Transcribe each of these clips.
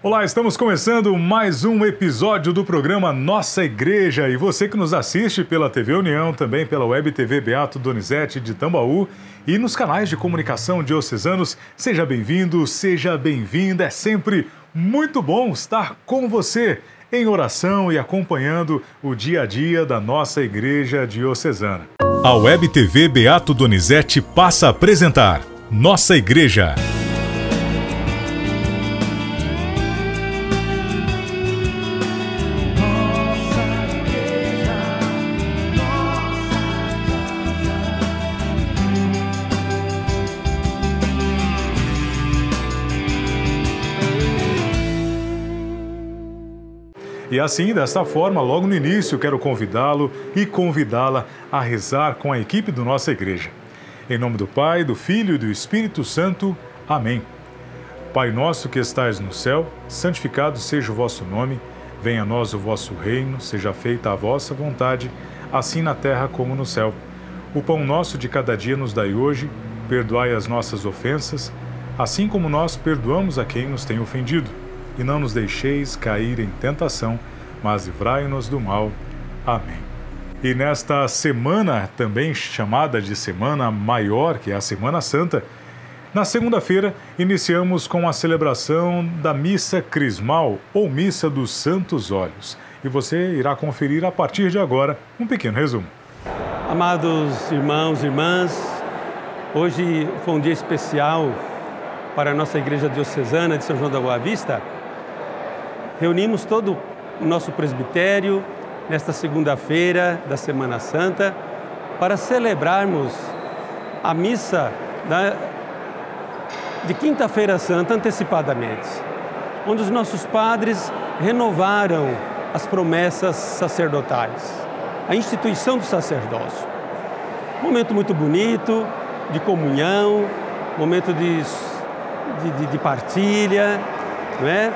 Olá, estamos começando mais um episódio do programa Nossa Igreja e você que nos assiste pela TV União, também pela Web TV Beato Donizete de Tambaú e nos canais de comunicação diocesanos, seja bem-vindo, seja bem-vinda. É sempre muito bom estar com você em oração e acompanhando o dia a dia da nossa Igreja Diocesana. A Web TV Beato Donizete passa a apresentar Nossa Igreja. E assim, desta forma, logo no início, quero convidá-lo e convidá-la a rezar com a equipe do nossa igreja. Em nome do Pai, do Filho e do Espírito Santo. Amém. Pai nosso que estais no céu, santificado seja o vosso nome, venha a nós o vosso reino, seja feita a vossa vontade, assim na terra como no céu. O pão nosso de cada dia nos dai hoje, perdoai as nossas ofensas, assim como nós perdoamos a quem nos tem ofendido e não nos deixeis cair em tentação, mas livrai-nos do mal. Amém. E nesta semana, também chamada de Semana Maior, que é a Semana Santa, na segunda-feira iniciamos com a celebração da Missa Crismal ou Missa dos Santos Olhos. E você irá conferir a partir de agora um pequeno resumo. Amados irmãos e irmãs, hoje foi um dia especial para a nossa Igreja Diocesana de São João da Boa Vista reunimos todo o nosso presbitério nesta segunda-feira da Semana Santa para celebrarmos a missa da, de Quinta-feira Santa antecipadamente, onde os nossos padres renovaram as promessas sacerdotais, a instituição do sacerdócio. Momento muito bonito, de comunhão, momento de, de, de partilha, não é?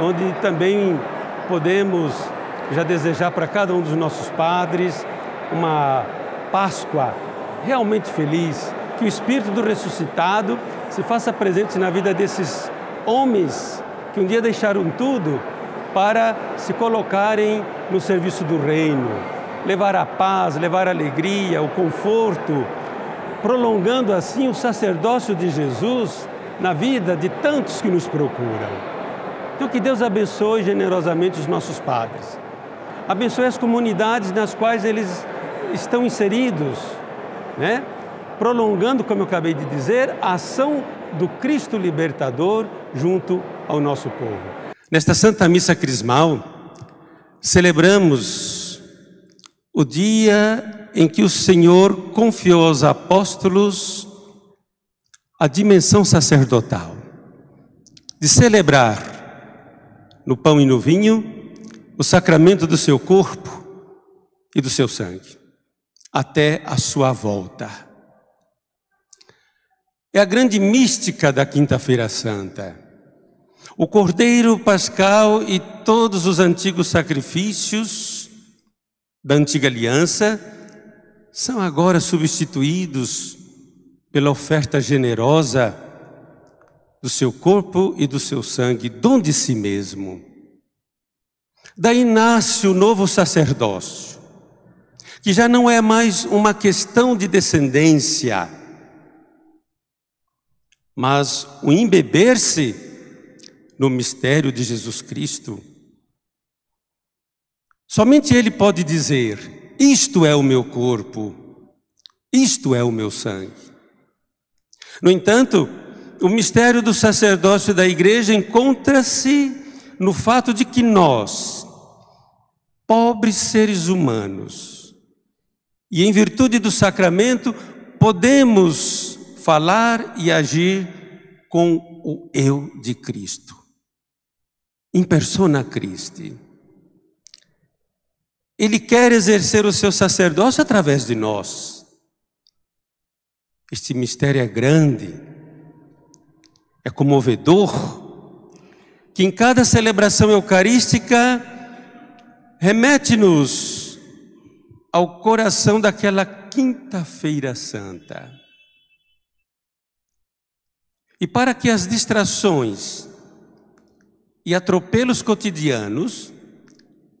onde também podemos já desejar para cada um dos nossos padres uma Páscoa realmente feliz, que o Espírito do ressuscitado se faça presente na vida desses homens que um dia deixaram tudo para se colocarem no serviço do reino, levar a paz, levar a alegria, o conforto, prolongando assim o sacerdócio de Jesus na vida de tantos que nos procuram. Então, que Deus abençoe generosamente os nossos padres. Abençoe as comunidades nas quais eles estão inseridos, né? prolongando, como eu acabei de dizer, a ação do Cristo libertador junto ao nosso povo. Nesta Santa Missa Crismal, celebramos o dia em que o Senhor confiou aos apóstolos a dimensão sacerdotal de celebrar no pão e no vinho, o sacramento do seu corpo e do seu sangue, até a sua volta. É a grande mística da Quinta-feira Santa. O Cordeiro Pascal e todos os antigos sacrifícios da antiga aliança são agora substituídos pela oferta generosa do seu corpo e do seu sangue, dom de si mesmo. Daí nasce o novo sacerdócio, que já não é mais uma questão de descendência, mas o embeber-se no mistério de Jesus Cristo. Somente Ele pode dizer: Isto é o meu corpo, isto é o meu sangue. No entanto, o mistério do sacerdócio da igreja encontra-se no fato de que nós, pobres seres humanos, e em virtude do sacramento, podemos falar e agir com o eu de Cristo, em persona Christi. Ele quer exercer o seu sacerdócio através de nós. Este mistério é grande, é comovedor, que em cada celebração eucarística remete-nos ao coração daquela Quinta-feira Santa. E para que as distrações e atropelos cotidianos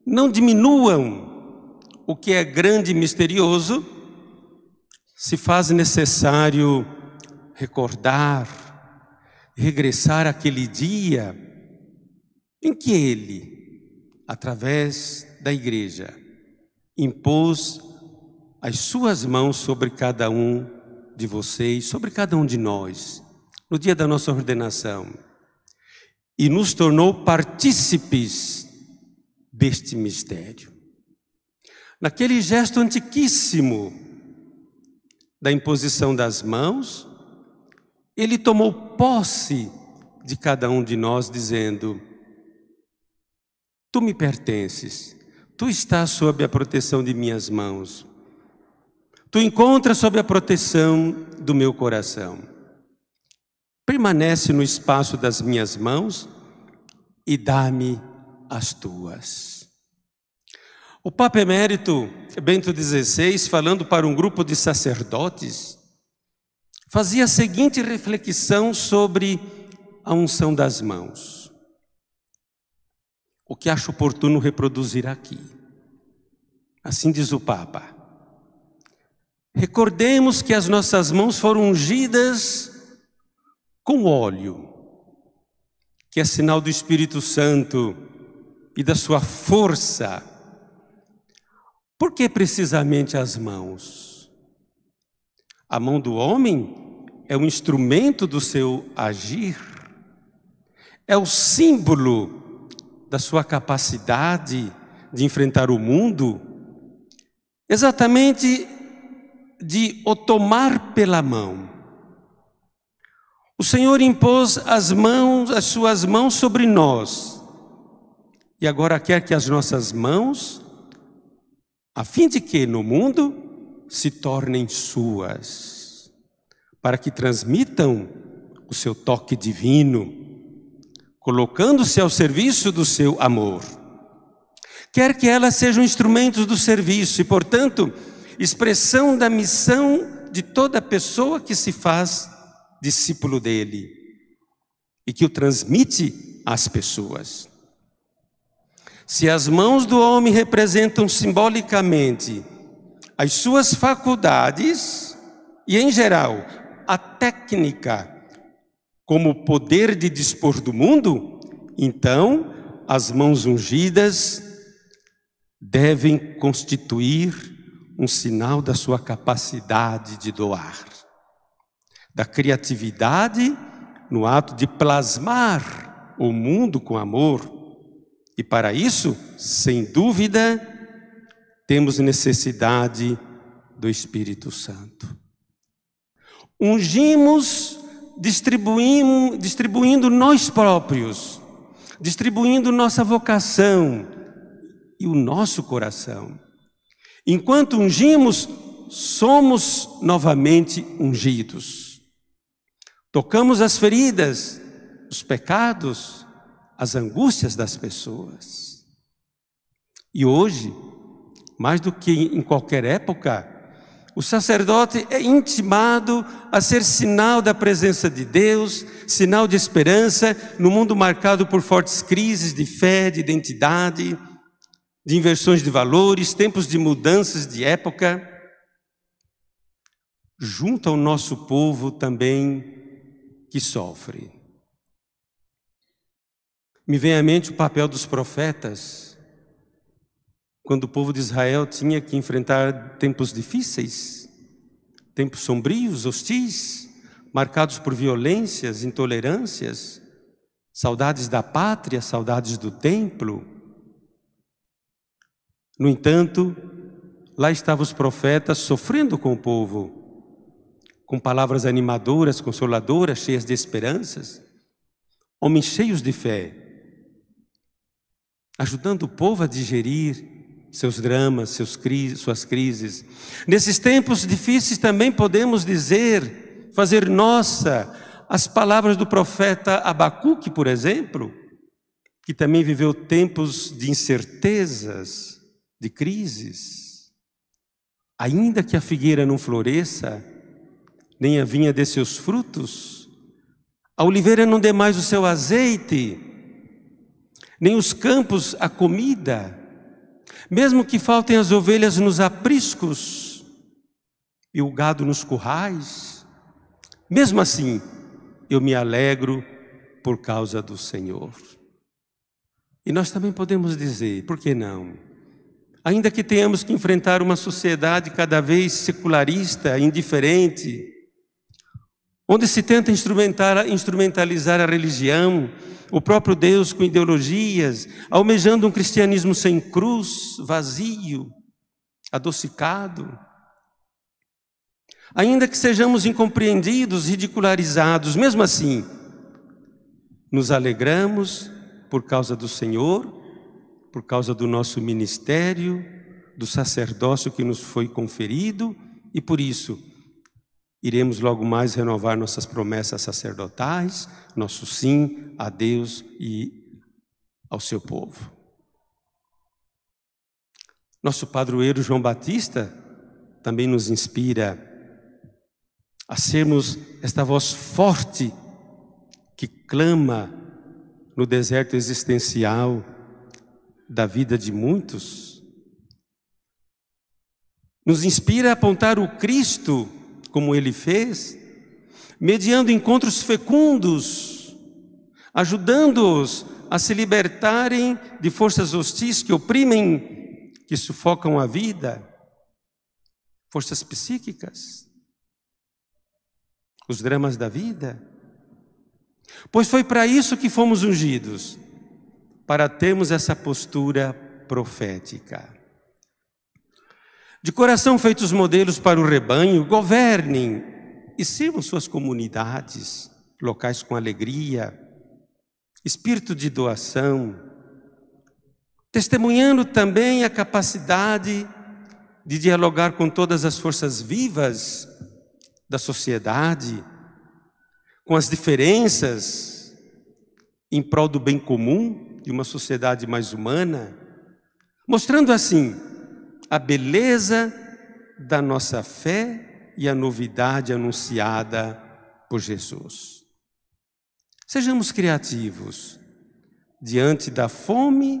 não diminuam o que é grande e misterioso, se faz necessário recordar regressar àquele dia em que ele, através da igreja, impôs as suas mãos sobre cada um de vocês, sobre cada um de nós, no dia da nossa ordenação, e nos tornou partícipes deste mistério. Naquele gesto antiquíssimo da imposição das mãos, ele tomou posse de cada um de nós, dizendo: Tu me pertences, tu estás sob a proteção de minhas mãos, tu encontras sob a proteção do meu coração. Permanece no espaço das minhas mãos e dá-me as tuas. O Papa Emérito Bento XVI, falando para um grupo de sacerdotes, fazia a seguinte reflexão sobre a unção das mãos, o que acho oportuno reproduzir aqui. Assim diz o Papa. Recordemos que as nossas mãos foram ungidas com óleo, que é sinal do Espírito Santo e da sua força. Por que precisamente as mãos? A mão do homem é o instrumento do seu agir, é o símbolo da sua capacidade de enfrentar o mundo, exatamente de o tomar pela mão. O Senhor impôs as mãos, as suas mãos sobre nós. E agora quer que as nossas mãos, a fim de que no mundo se tornem suas, para que transmitam o seu toque divino, colocando-se ao serviço do seu amor. Quer que elas sejam instrumentos do serviço e, portanto, expressão da missão de toda pessoa que se faz discípulo dele e que o transmite às pessoas. Se as mãos do homem representam simbolicamente as suas faculdades e, em geral, a técnica como poder de dispor do mundo, então as mãos ungidas devem constituir um sinal da sua capacidade de doar, da criatividade no ato de plasmar o mundo com amor. E para isso, sem dúvida, temos necessidade do Espírito Santo. Ungimos distribuindo, distribuindo nós próprios, distribuindo nossa vocação e o nosso coração. Enquanto ungimos, somos novamente ungidos. Tocamos as feridas, os pecados, as angústias das pessoas. E hoje, mais do que em qualquer época, o sacerdote é intimado a ser sinal da presença de Deus, sinal de esperança no mundo marcado por fortes crises de fé, de identidade, de inversões de valores, tempos de mudanças de época. Junto ao nosso povo também que sofre. Me vem à mente o papel dos profetas quando o povo de Israel tinha que enfrentar tempos difíceis, tempos sombrios, hostis, marcados por violências, intolerâncias, saudades da pátria, saudades do templo. No entanto, lá estavam os profetas sofrendo com o povo, com palavras animadoras, consoladoras, cheias de esperanças, homens cheios de fé, ajudando o povo a digerir seus dramas, seus suas crises. Nesses tempos difíceis também podemos dizer, fazer nossa as palavras do profeta Abacuque, por exemplo, que também viveu tempos de incertezas, de crises. Ainda que a figueira não floresça, nem a vinha dê seus frutos, a oliveira não dê mais o seu azeite, nem os campos a comida, mesmo que faltem as ovelhas nos apriscos e o gado nos currais, mesmo assim eu me alegro por causa do Senhor. E nós também podemos dizer, por que não? Ainda que tenhamos que enfrentar uma sociedade cada vez secularista, indiferente, onde se tenta instrumentalizar a religião, o próprio Deus com ideologias, almejando um cristianismo sem cruz, vazio, adocicado. Ainda que sejamos incompreendidos, ridicularizados, mesmo assim, nos alegramos por causa do Senhor, por causa do nosso ministério, do sacerdócio que nos foi conferido e por isso Iremos logo mais renovar nossas promessas sacerdotais, nosso sim a Deus e ao seu povo. Nosso padroeiro João Batista também nos inspira a sermos esta voz forte que clama no deserto existencial da vida de muitos. Nos inspira a apontar o Cristo como ele fez, mediando encontros fecundos, ajudando-os a se libertarem de forças hostis que oprimem, que sufocam a vida, forças psíquicas, os dramas da vida. Pois foi para isso que fomos ungidos, para termos essa postura profética. De coração feitos modelos para o rebanho, governem e sirvam suas comunidades, locais com alegria, espírito de doação, testemunhando também a capacidade de dialogar com todas as forças vivas da sociedade, com as diferenças em prol do bem comum de uma sociedade mais humana, mostrando assim a beleza da nossa fé e a novidade anunciada por Jesus. Sejamos criativos diante da fome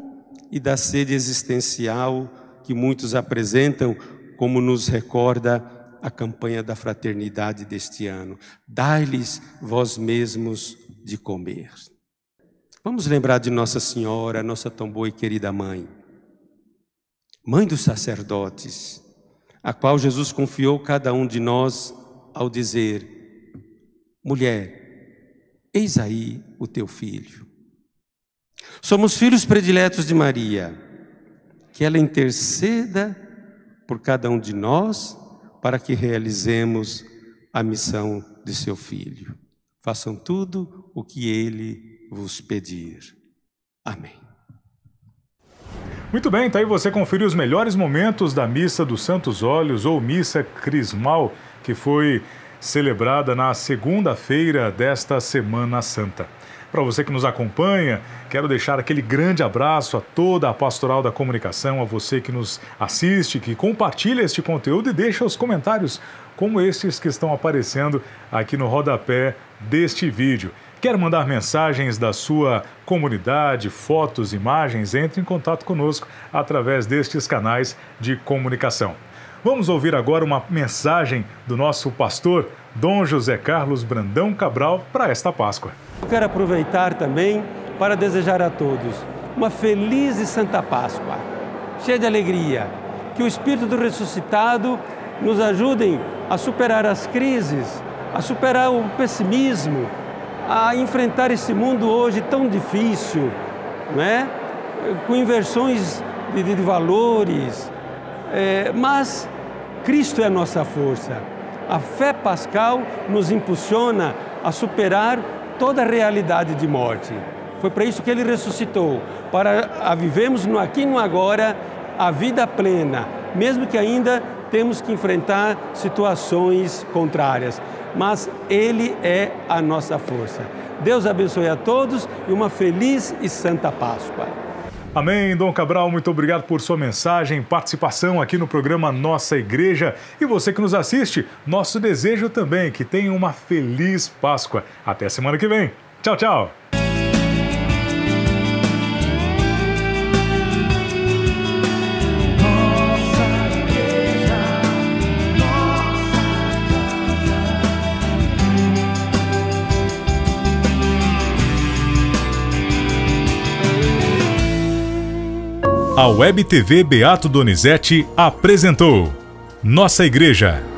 e da sede existencial que muitos apresentam, como nos recorda a campanha da fraternidade deste ano. Dai-lhes vós mesmos de comer. Vamos lembrar de Nossa Senhora, nossa tão boa e querida mãe mãe dos sacerdotes, a qual Jesus confiou cada um de nós ao dizer: Mulher, eis aí o teu filho. Somos filhos prediletos de Maria, que ela interceda por cada um de nós para que realizemos a missão de seu filho. Façam tudo o que ele vos pedir. Amém. Muito bem, tá aí você conferiu os melhores momentos da Missa dos Santos Olhos ou Missa Crismal, que foi celebrada na segunda-feira desta Semana Santa. Para você que nos acompanha, quero deixar aquele grande abraço a toda a Pastoral da Comunicação, a você que nos assiste, que compartilha este conteúdo e deixa os comentários como estes que estão aparecendo aqui no rodapé deste vídeo. Quer mandar mensagens da sua comunidade, fotos, imagens? Entre em contato conosco através destes canais de comunicação. Vamos ouvir agora uma mensagem do nosso pastor Dom José Carlos Brandão Cabral para esta Páscoa. Eu quero aproveitar também para desejar a todos uma feliz e santa Páscoa, cheia de alegria. Que o Espírito do ressuscitado nos ajude a superar as crises, a superar o pessimismo, a enfrentar esse mundo hoje tão difícil, né? com inversões de, de valores, é, mas Cristo é a nossa força. A fé pascal nos impulsiona a superar toda a realidade de morte. Foi para isso que ele ressuscitou, para a vivemos no aqui e no agora a vida plena, mesmo que ainda temos que enfrentar situações contrárias mas Ele é a nossa força. Deus abençoe a todos e uma feliz e santa Páscoa. Amém, Dom Cabral, muito obrigado por sua mensagem, participação aqui no programa Nossa Igreja. E você que nos assiste, nosso desejo também que tenha uma feliz Páscoa. Até semana que vem. Tchau, tchau. A Web TV Beato Donizete apresentou Nossa Igreja.